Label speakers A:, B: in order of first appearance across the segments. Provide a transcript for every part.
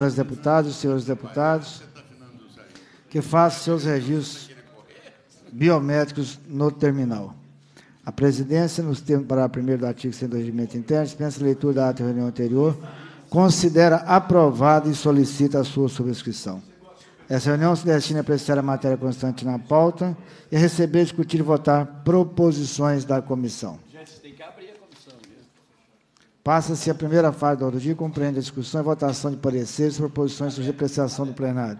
A: Senhoras deputadas, senhores deputados, que façam seus registros biométricos no terminal. A presidência, nos termos do parágrafo 1 do artigo 102 de interno, dispensa a leitura da ata reunião anterior, considera aprovada e solicita a sua subscrição. Essa reunião se destina a apreciar a matéria constante na pauta e a receber, discutir e votar proposições da comissão. Passa-se a primeira fase do ordem do dia, compreende a discussão e votação de pareceres e proposições sobre apreciação do plenário.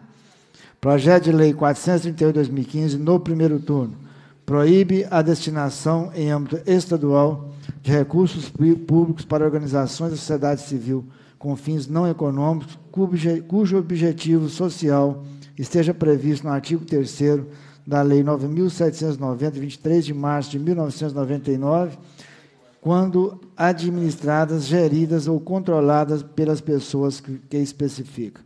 A: Projeto de Lei 438-2015, no primeiro turno, proíbe a destinação em âmbito estadual de recursos públicos para organizações da sociedade civil com fins não econômicos, cujo objetivo social esteja previsto no artigo 3 da Lei 9.790, 23 de março de 1999, quando administradas, geridas ou controladas pelas pessoas que, que especifica.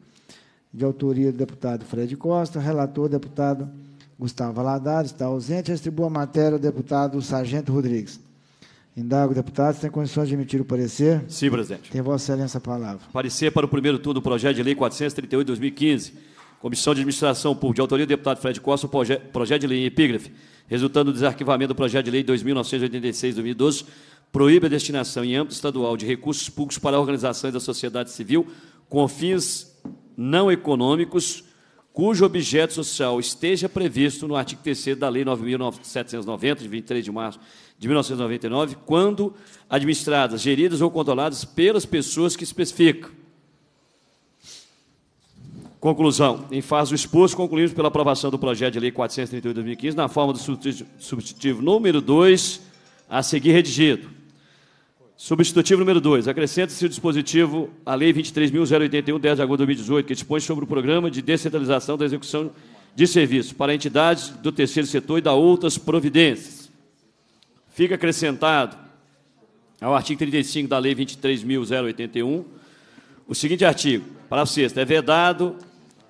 A: De autoria do deputado Fred Costa, relator deputado Gustavo Valadares, está ausente, distribua a matéria ao deputado Sargento Rodrigues. Indago, deputado, tem condições de emitir o parecer? Sim, presidente. Tem Vossa Excelência a palavra.
B: Parecer para o primeiro turno do projeto de lei 438 2015. Comissão de Administração Pública, de autoria do deputado Fred Costa, o projeto de lei em epígrafe, resultando do desarquivamento do projeto de lei 2986-2012, proíbe a destinação em âmbito estadual de recursos públicos para organizações da sociedade civil com fins não econômicos, cujo objeto social esteja previsto no artigo 3 da Lei 9.790, de 23 de março de 1999, quando administradas, geridas ou controladas pelas pessoas que especificam. Conclusão. Em fase do exposto, concluímos pela aprovação do projeto de lei 438-2015, na forma do substitutivo número 2, a seguir redigido. Substitutivo número 2. Acrescenta-se o dispositivo à Lei 23.081, 10 de agosto de 2018, que dispõe sobre o programa de descentralização da execução de serviços para entidades do terceiro setor e da outras providências. Fica acrescentado ao artigo 35 da Lei 23.081 o seguinte artigo, parágrafo 6 é vedado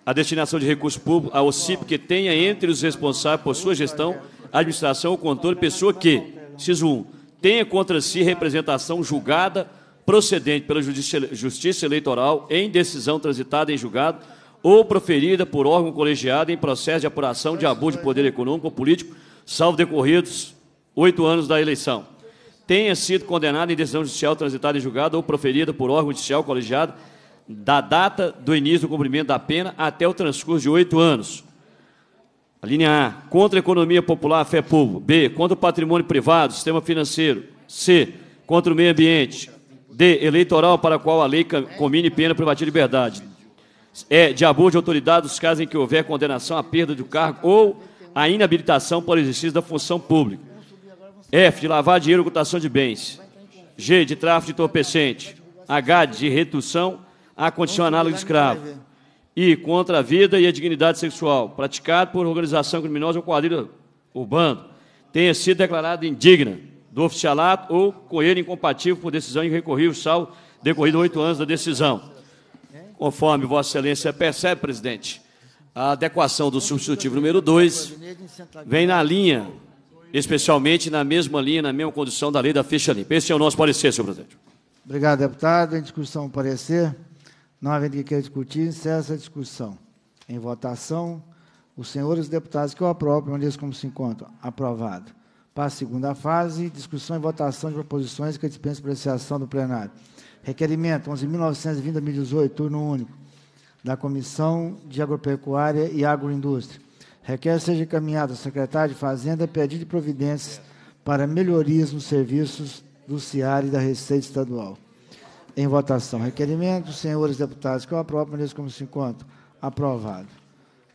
B: a destinação de recursos públicos ao CIP que tenha entre os responsáveis por sua gestão, administração ou controle pessoa que, CISO 1, tenha contra si representação julgada procedente pela Justiça Eleitoral em decisão transitada em julgado ou proferida por órgão colegiado em processo de apuração de abuso de poder econômico ou político, salvo decorridos oito anos da eleição. Tenha sido condenado em decisão judicial transitada em julgado ou proferida por órgão judicial colegiado da data do início do cumprimento da pena até o transcurso de oito anos a linha A, contra a economia popular, fé povo. B, contra o patrimônio privado, sistema financeiro. C, contra o meio ambiente. D, eleitoral para a qual a lei combine pena privativa de liberdade. E, de abuso de autoridade nos casos em que houver condenação à perda do cargo ou à inabilitação para o exercício da função pública. F, de lavar dinheiro ou cotação de bens. G, de tráfico de entorpecente. H, de redução à condição análoga de escravo e contra a vida e a dignidade sexual, praticado por organização criminosa ou quadrilha urbana, tenha sido declarada indigna do oficialato ou com ele incompatível por decisão irrecorrível, salvo decorrido oito anos da decisão. Conforme Vossa Excelência percebe, presidente, a adequação do substitutivo número 2 vem na linha, especialmente na mesma linha, na mesma condição da lei da ficha limpa. Esse é o nosso parecer, senhor presidente.
A: Obrigado, deputado. Em discussão, parecer. Não havendo que queira discutir, encerra a discussão. Em votação, os senhores deputados que o aprovam, permaneçam como se encontram. Aprovado. para a segunda fase, discussão e votação de proposições que dispensam apreciação do plenário. Requerimento 11.920 2018, turno único, da Comissão de Agropecuária e Agroindústria. Requer seja encaminhado ao secretário de Fazenda pedido de providências para melhorias nos serviços do CIAR e da Receita Estadual. Em votação. Requerimento, senhores deputados, que eu aprovo, ministro, como se encontra. Aprovado.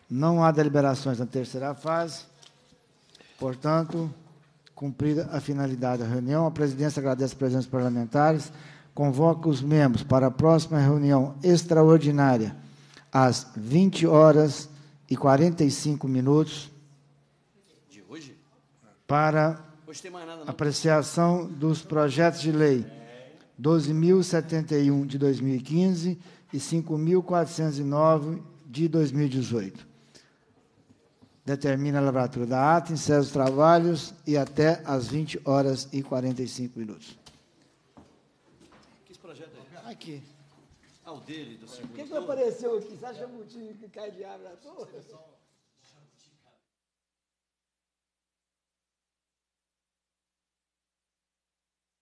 A: Não há deliberações na terceira fase. Portanto, cumprida a finalidade da reunião, a presidência agradece a presença dos parlamentares, convoca os membros para a próxima reunião extraordinária, às 20 horas e 45 minutos. De hoje? Para Hoje tem mais nada, apreciação dos projetos de lei. 12.071 de 2015 e 5.409 de 2018. Determina a lavratura da ata, encerra os trabalhos e até às 20 horas e 45 minutos.
B: Que esse projeto é? Aqui. Ah, o dele, do segundo. Por que, que apareceu aqui? Você acha
A: motivo que cai de árvore à toa?